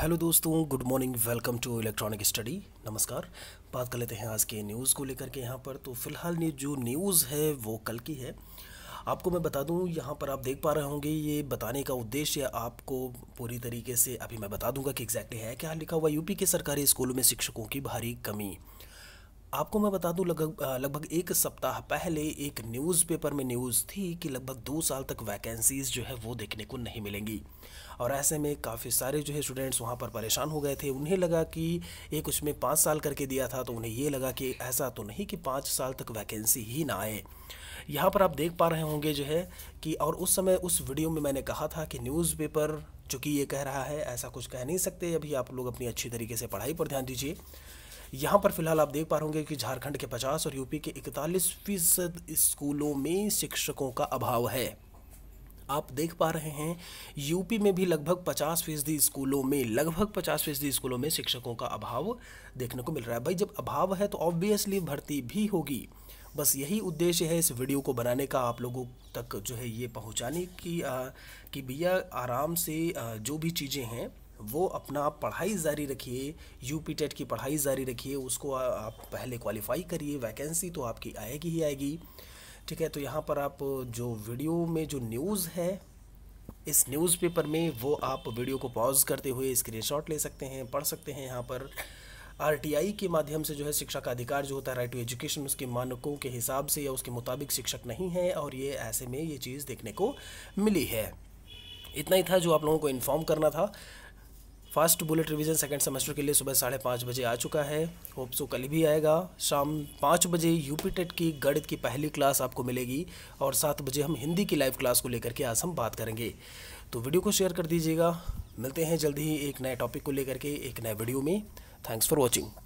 hello दोस्तों good morning welcome to electronic study नमस्कार बात कर लेते हैं आज के न्यूज़ को लेकर के यहाँ पर तो फिलहाल ने जो न्यूज़ है वो कल की है आपको मैं बता दूं यहाँ पर आप देख पा रहे होंगे ये बताने का उद्देश्य आपको पूरी तरीके से अभी मैं बता दूंगा कि एग्जैक्टली है क्या लिखा हुआ यूपी के सरकारी स्कूलों में शिक्षकों की भारी कमी आपको मैं बता दूं लगभग लगभग एक सप्ताह पहले एक न्यूज़पेपर में न्यूज़ थी कि लगभग दो साल तक वैकेंसीज़ जो है वो देखने को नहीं मिलेंगी और ऐसे में काफ़ी सारे जो है स्टूडेंट्स वहाँ पर परेशान हो गए थे उन्हें लगा कि एक उसमें पाँच साल करके दिया था तो उन्हें ये लगा कि ऐसा तो नहीं कि पाँच साल तक वैकेंसी ही ना आए यहाँ पर आप देख पा रहे होंगे जो है कि और उस समय उस वीडियो में मैंने कहा था कि न्यूज़पेपर चूँकि ये कह रहा है ऐसा कुछ कह नहीं सकते अभी आप लोग अपनी अच्छी तरीके से पढ़ाई पर ध्यान दीजिए यहाँ पर फिलहाल आप देख पा रहे होंगे कि झारखंड के 50 और यूपी के 41 फीसद स्कूलों में शिक्षकों का अभाव है आप देख पा रहे हैं यूपी में भी लगभग 50 फीसदी स्कूलों में लगभग 50 फीसदी स्कूलों में शिक्षकों का अभाव देखने को मिल रहा है भाई जब अभाव है तो ऑब्वियसली भर्ती भी होगी बस यही उद्देश्य है इस वीडियो को बनाने का आप लोगों तक जो है ये पहुंचाने की आ, कि भैया आराम से आ, जो भी चीज़ें हैं वो अपना आप पढ़ाई जारी रखिए यू पी टेट की पढ़ाई जारी रखिए उसको आप पहले क्वालिफाई करिए वैकेंसी तो आपकी आएगी ही आएगी ठीक है तो यहाँ पर आप जो वीडियो में जो न्यूज़ है इस न्यूज़पेपर में वो आप वीडियो को पॉज करते हुए स्क्रीनशॉट ले सकते हैं पढ़ सकते हैं यहाँ पर आरटीआई के माध्यम से जो है शिक्षा का अधिकार जो होता है राइट टू एजुकेशन उसके मानकों के हिसाब से या उसके मुताबिक शिक्षक नहीं है और ये ऐसे में ये चीज़ देखने को मिली है इतना ही था जो आप लोगों को इन्फॉर्म करना था first bullet revision second semester के लिए सुबह साढ़े पाँच बजे आ चुका है होप सो कल भी आएगा शाम पाँच बजे यूपी टेट की गणित की पहली क्लास आपको मिलेगी और सात बजे हम हिंदी की लाइव क्लास को लेकर के आज हम बात करेंगे तो वीडियो को शेयर कर दीजिएगा मिलते हैं जल्दी ही एक नए टॉपिक को लेकर के एक नए वीडियो में थैंक्स फॉर वॉचिंग